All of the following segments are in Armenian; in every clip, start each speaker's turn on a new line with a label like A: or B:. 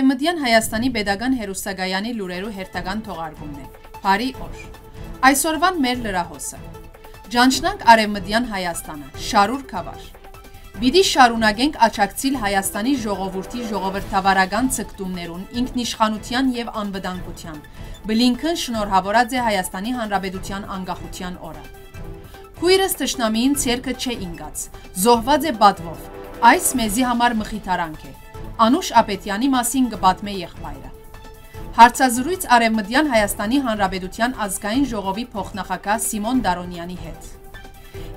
A: Արևմտյան Հայաստանի Պետական Հերուստագայանի լուրերու հերթական թողարկումն է։ Բարի օր։ Այսօրվան մեր լրահոսը։ Ճանչնանք Արևմտյան Հայաստանը։ Շարուր Խավար։ Բիդի շարունակենք աճակցիլ Հայաստանի ժողովրդի ժողովրդավարական ցկտումներուն, ինքնիշխանության եւ անվտանգության։ Բլինքեն շնորհավորած է Հայաստանի Հանրապետության անկախության օրը։ Քույրս ճշնամին ցերկը չէ ինգած։ Զոհված է բադվով։ Այս մեզի համար մխիթարանք է։ Անուշ Ապետյանի մասին կպատմե եղբայրը։ Հարցազրույց Արևմտյան Հայաստանի Հանրապետության ազգային ժողովի փոխնախագահ Սիմոն Դարոնյանի հետ։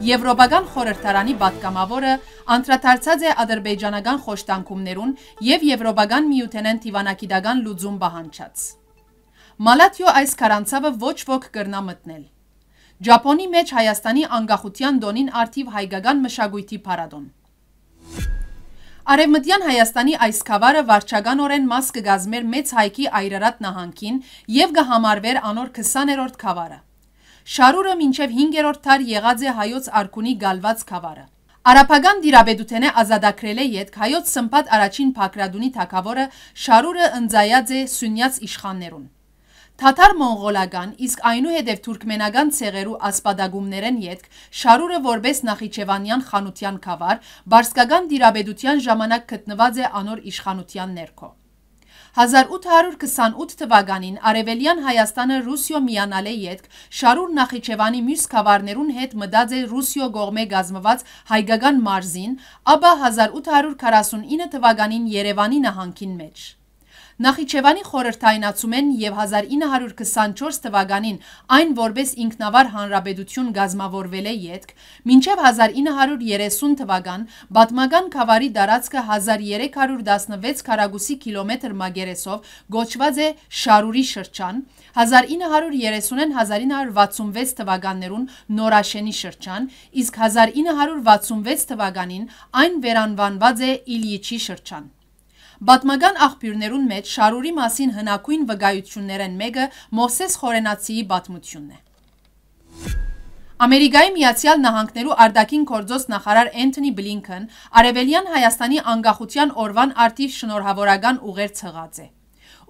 A: Եվրոպական խորհրդարանի պատգամավորը անդրադարձած է ադրբեջանական խոշտանգումներուն եւ եվրոպական միութենեն դիվանագիտական լուծում բահանջած։ Մալաթիո այս կարանցավը ոչ ոք կրնա մտնել։ Ճապոնի մեջ Հայաստանի անկախության դոնին արդիվ հայկական մշակույթի պարադոն։ Արևմտյան Հայաստանի այս խավարը վարչագանորեն մաս կգազմեր մեծ հայքի այրարատ նահանքին եւ կհամարվեր անոր 20-րդ խավարը։ Շարուրը մինչև 5-րդ թար եղած է հայոց արքունի գալված խավարը։ Արաբական դիրաբեդութենը ազատագրել է յետք հայոց սմպատ առաջին փակրադունի թակավորը Շարուրը ընձայած է Սյունյաց իշխաններուն։ Թաթար մոնղոլական, իսկ այնուհետև թուրքմենական ցեղերու ասպադագումներեն ետք, շարուրը որպես նախիջևանյան խանության խավար, բարսկական դիրաբեդության ժամանակ գտնված է անոր իշխանության ներքո։ 1828 թվականին Արևելյան Հայաստանը Ռուսիո միանալ է ետք, Շարուր Նախիջևանի մյուս կավարներուն հետ մտած է Ռուսիո գողմե գազմված հայկական մարզին, ապա 1849 թվականին Երևանի նահանգին մեջ։ Նախիջևանի խորհրդայնացում են եւ 1924 թվականին այն որպես ինքնավար հանրապետություն գազմավորվել է յետք, մինչեւ 1930 թվական պատմական քավարի տարածքը 1316 քառակուսի կիլոմետր մակերեսով գոչված է Շարուրի շրջան, 1930-ն 1966 թվականներուն Նորաշենի շրջան, իսկ 1966 թվականին այն վերանվանված է Իլիչի շրջան։ Պատմական աղբյուրներուն մեջ շարուրի մասին հնակույն վգայություններն մեկը Մոսես խորենացիի բատմությունն է։ Ամերիկայի միացյալ նահանքներու արդակին կործոս նախարար Ենթնի բլինքն արևելյան Հայաստանի անգախության օրվան արդի շնորհավորական ուղեր ծղած է։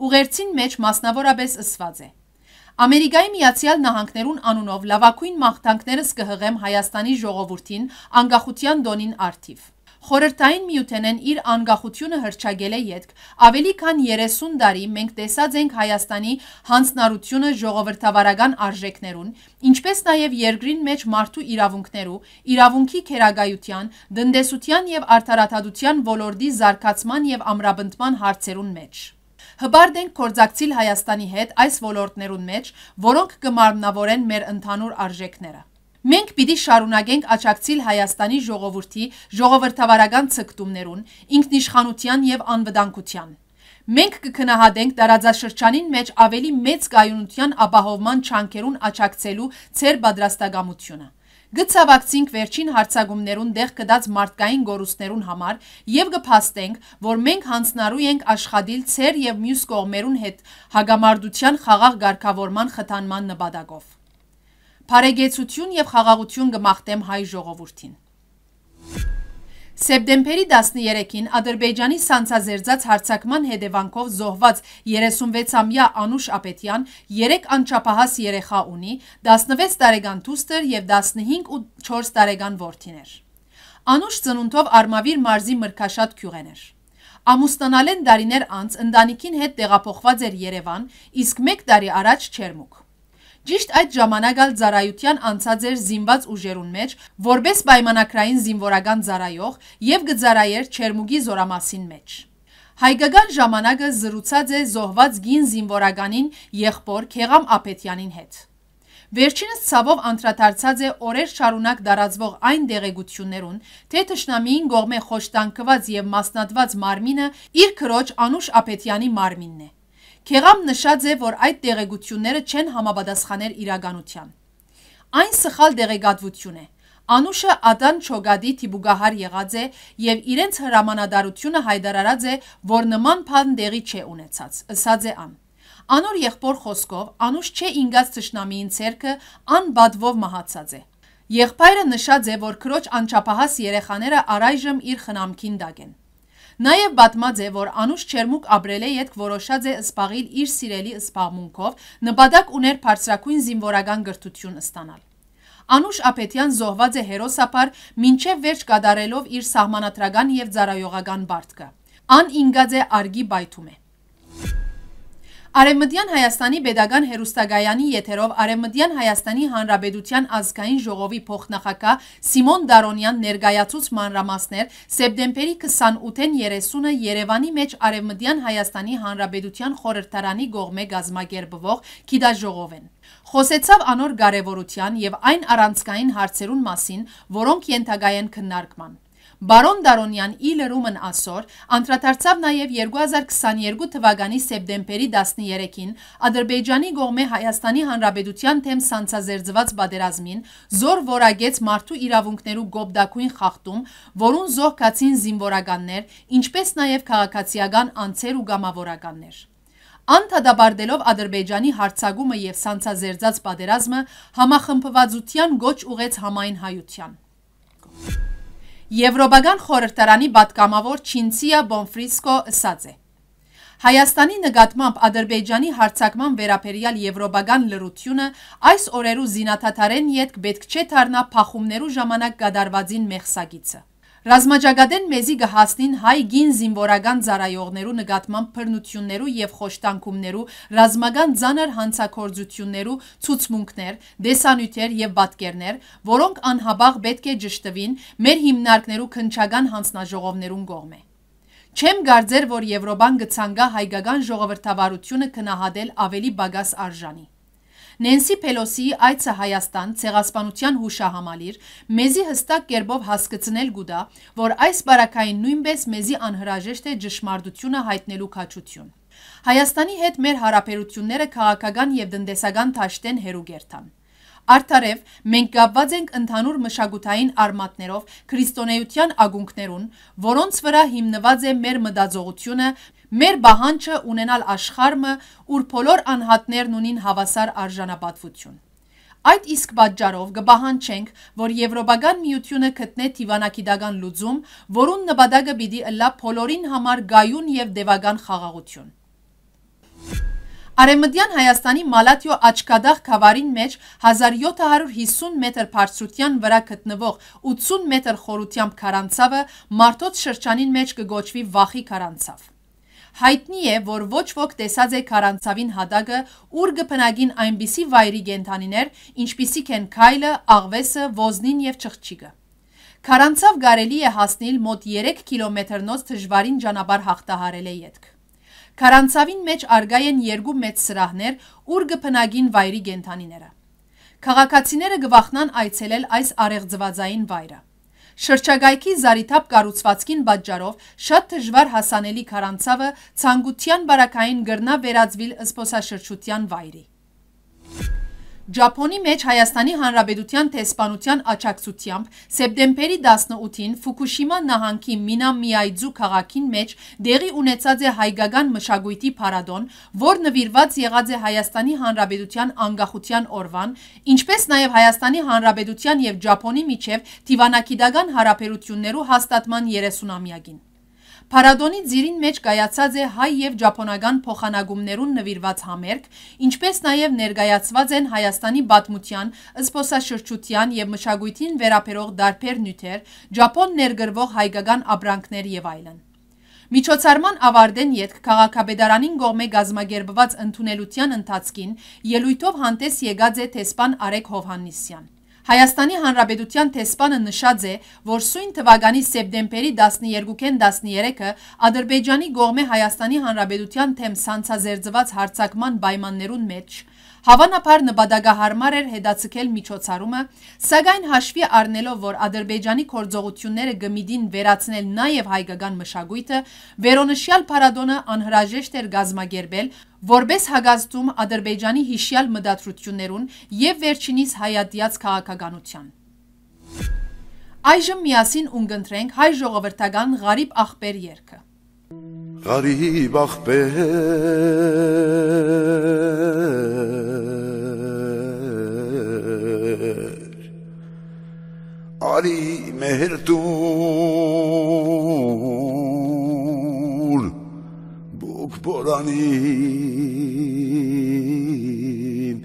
A: Ուղերցին մեջ մասնավորապես ըսված է։ Ամերիկայի միացյալ նահանքներուն անունով լավակույն մաղթանքներս կհղեմ Հայաստանի ժողովուրդին անգախության դոնին արդիվ։ Խորհրդային միութենեն իր անկախությունը հրճագել է յետք։ Ավելի քան 30 տարի մենք տեսած ենք Հայաստանի հանձնարարությունը ժողովրդավարական արժեքներուն, ինչպես նաև երկրին մեջ մարդու իրավունքներու, իրավունքի քերագայության, դնդեսության եւ արդարադատության ոլորտի զարգացման եւ ամրապնդման հարցերուն մեջ։ Հբարդ ենք կորձակցիլ Հայաստանի հետ այս ոլորդներուն մեջ, որոնք կմարմնավորեն մեր ընդհանուր արժեքները։ Մենք պիտի շարունակենք աճակցիլ Հայաստանի ժողովրդի ժողովրդավարական ցկտումներուն, ինքնիշխանության եւ անվտանգության։ Մենք կքնահատենք տարածաշրջանին մեջ ավելի մեծ կայունության ապահովման չանքերուն աճակցելու ծեր պատրաստակամությունը։ Գցավակցինք վերջին հարցագումներուն դեղ կդած մարդկային գորուսներուն համար եւ գփաստենք, որ մենք հանցնարու ենք աշխատիլ ծեր եւ մյուս կողմերուն հետ հագամարդության խաղաղ ղարգավորման խթանման նպատակով։ Փարեգեցություն եւ խաղաղություն գմախտեմ հայ ժողովրդին։ Սեպտեմբերի 13-ին Ադրբեջանի սանցազերծած հարցակման հետևանքով զոհված 36-ամյա Անուշ Ապետյան 3 անչափահաս երեխա ունի, 16 տարեկան դուստր եւ 15 ու 4 տարեկան որդիներ։ Անուշ ծնունդով Արմավիր մարզի մրգաշատ քյուղեն էր։ Ամուսնանալեն դարիներ անց ընտանիքին հետ տեղափոխված էր Երևան, իսկ 1 տարի առաջ Չերմուկ։ Ճիշտ այդ ժամանակ ալ ծարայության անցած էր զինված ուժերուն մեջ, որպես պայմանակրային զինվորական ծարայող և գծարայեր չերմուգի զորամասին մեջ։ Հայկական ժամանակը զրուցած է զոհված գին զինվորականին եղբոր Քեղամ Ափետյանին հետ։ Վերջինս ցավով անդրադարձած է օրեր շարունակ դարածվող այն դեղեցություններուն, թե Թշնամիին գողմե խոշտանկված եւ մասնատված մարմինը իր քրոջ Անուշ Ափետյանի մարմինն է։ Քեղամ նշած է, որ այդ տեղեկությունները չեն համապատասխաներ իրականության։ Այն սխալ դեղեկատվություն է։ Անուշը Ադան Չոգադի Տիբուգահար եղած է եւ իրենց հրամանատարությունը հայտարարած է, որ նման բան դեղի չէ ունեցած, ըսած է ան։ Անոր եղբոր խոսքով Անուշ չէ ինգած ճշնամիին ցերկը անբադվով մահացած է։ Եղբայրը նշած է, որ քրոջ անչափահաս երեխաները առայժմ իր խնամքին դակ են։ Նաև բատմած է, որ Անուշ Չերմուկ ապրել է ետք որոշած է սպաղիլ իր սիրելի սպաղմունքով, նպատակ ուներ բարձրակույն զինվորական գրթություն ստանալ։ Անուշ Ափեթյան զոհված է հերոսապար մինչև վերջ կատարելով իր սահմանադրական եւ ծառայողական բարդկը։ Ան ինգաձե արգի բայթում է։ Արևմտյան Հայաստանի Պետական հերուստագայանի եթերով Արևմտյան Հայաստանի Հանրապետության ազգային ժողովի փոխնախակա Սիմոն Դարոնյան ներկայացուց մանրամասներ սեպտեմբերի 28-ին 30-ը Երևանի մեջ Արևմտյան Հայաստանի Հանրապետության խորհրդարանի գողմե գազմագերբվող գիտաժողով են։ Խոսեցավ անոր կարևորության եւ այն առանցքային հարցերուն մասին, որոնք ենթագայ են քննարկման։ Բարոն Դարոնյան ի լրումն ասոր անդրադարձավ նաև 2022 թվականի սեպտեմբերի 13-ին Ադրբեջանի գողմե Հայաստանի Հանրապետության թեմ սանցազերծված պատերազմին զոր voragets մարդու իրավունքներու գոբդակույն խախտում, որուն զոհկացին զինվորականներ, ինչպես նաև քաղաքացիական անձեր ու գամավորականներ։ Անդադաբարդելով Ադրբեջանի հարցագումը եւ սանցազերծած պատերազմը համախմբվածության գոչ ուղեց համայն հայության։ Եվրոպական խորհրդարանի պատգամավոր Չինցիա Բոնֆրիսկո ասաց է. Հայաստանի նկատմամբ Ադրբեջանի հարցակման վերաբերյալ եվրոպական լրությունը այս օրերու զինաթաթարեն յետք պետք չէ դառնա փախումներու ժամանակ գդարվածին մեղսագիցը։ Ռազմաջագադեն մեզի գհասնին հայ գին զինվորական ծարայողներու նգատմամբ պրնություններու և խոշտանքումներու, ռազմագան ձանր հանցակործություններու ծուցմունքներ, դեսանյութեր և բատկերներ, որոնք անհաբաղ պետք է ճշտվին մեր հիմնարկներու կնչագան հանցնաժողովներուն գողմ է։ Չեմ գարձեր, որ Եվրոբան գծանգա հայգական ժողովրդավարությունը կնահադել ավելի բագաս արժանի։ Նենսի Փելոսիի այցը Հայաստան ցեղասպանության հուշահամալիր մեզի հստակ կերպով հասկացնել գուտա, որ այս բարակային նույնպես մեզի անհրաժեշտ է ճշմարտությունը հայտնելու քաչություն։ Հայաստանի հետ մեր հարաբերությունները քաղաքական եւ դնդեսական ճաշտեն հերուգերտան։ Արդարև մենք գաբված ենք ընդհանուր մշակութային արմատներով քրիստոնեության ագունքներուն, որոնց վրա հիմնված է մեր մտածողությունը, Մեր բահանջը ունենալ աշխարհը, ուր բոլոր անհատներն ունին հավասար արժանապատվություն։ Այդ իսկ պատճառով կբահանջենք, որ Եվրոպական միությունը գտնե դիվանագիտական լուծում, որուն նպատակը պիտի ըլլա բոլորին համար գայուն եւ դևական խաղաղություն։ Արեմդյան Հայաստանի Մալատյո աչկադաղ կավարին մեջ 1750 մետր պարծրության վրա գտնվող 80 մետր խորությամբ կարանցավը մարդոց շրջանին մեջ կգոչվի վախի կարանցավ։ Հայտնի է, որ ոչ ոք տեսած է քարանցավին հատակը, ուր գպնագին այնպիսի վայրի գենթանիներ, ինչպիսիք են քայլը, աղվեսը, ոզնին և չղջիկը։ Քարանցավ գարելի է հասնել մոտ 3 կիլոմետրնոց դժվարին ճանապարհ հաղթահարել է յետք։ Քարանցավին մեջ արգա են երկու մեծ սրահներ, ուր գփնագին վայրի գենթանիները։ Քաղաքացիները գվախնան այցելել այս արեղձվածային վայրը։ Շրջագայքի զարիթապ կառուցվածքին պատճառով շատ դժվար հասանելի քարանցավը ցանկության բարակային գրնա վերածվիլ զբոսաշրջության վայրի։ Ջապոնի մեջ Հայաստանի Հանրապետության տեսպանության աճակցությամբ սեպտեմբերի 18-ին Ֆուկուշիմա նահանգի Մինամիայձու քաղաքին մեջ դեղի ունեցած է հայկական մշակույթի փառատոն, որ նվիրված եղած է Հայաստանի Հանրապետության անկախության օրվան, ինչպես նաև Հայաստանի Հանրապետության եւ Ջապոնի միջև դիվանագիտական հարաբերությունների հաստատման 30-ամյակին։ Փարադոնի ձիրին մեջ կայացած է հայ եւ ճապոնական փոխանակումներուն նվիրված համերգ, ինչպես նաեւ ներկայացված են Հայաստանի պատմության, զբոսաշրջության եւ մշակույթին վերաբերող դարբեր նյութեր, ճապոն ներգրվող հայկական ապրանքներ եւ այլն։ Միջոցառման ավարտեն յետք քաղաքապետարանին գողմե գազմագերբված ընդունելության ընթացքին ելույթով հանդես եկած է Թեսպան Արեգ Հովհաննիսյան։ Հայաստանի Հանրապետության տեսպանը նշած է, որ սույն թվականի սեպտեմբերի 12-ին 13-ը Ադրբեջանի գողմե Հայաստանի Հանրապետության թեմ սանցազերծված հարցակման պայմաններուն մեջ Հավանաբար նպատակահարմար էր հետացկել միջոցառումը, սակայն հաշվի առնելով, որ Ադրբեջանի կորձողությունները գմիդին վերացնել նաև հայկական մշակույթը, վերոնշյալ փառատոնը անհրաժեշտ էր գազմագերբել, որբես հագազդում Ադրբեջանի հիշյալ մտադրություններուն եւ վերջինիս հայատյաց քաղաքականության։ Այժմ միասին ունգընտրենք հայ ժողովրդական Ղարիբ ախպեր երգը։ Ղարիբ ախպեր բարի մեր տուր բուկ բորանին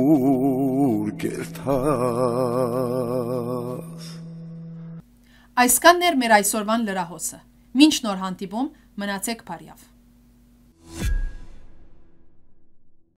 A: ուր կերթաս Այսքանն էր մեր այսօրվան լրահոսը։ Մինչ նոր հանդիպում մնացեք բարիավ։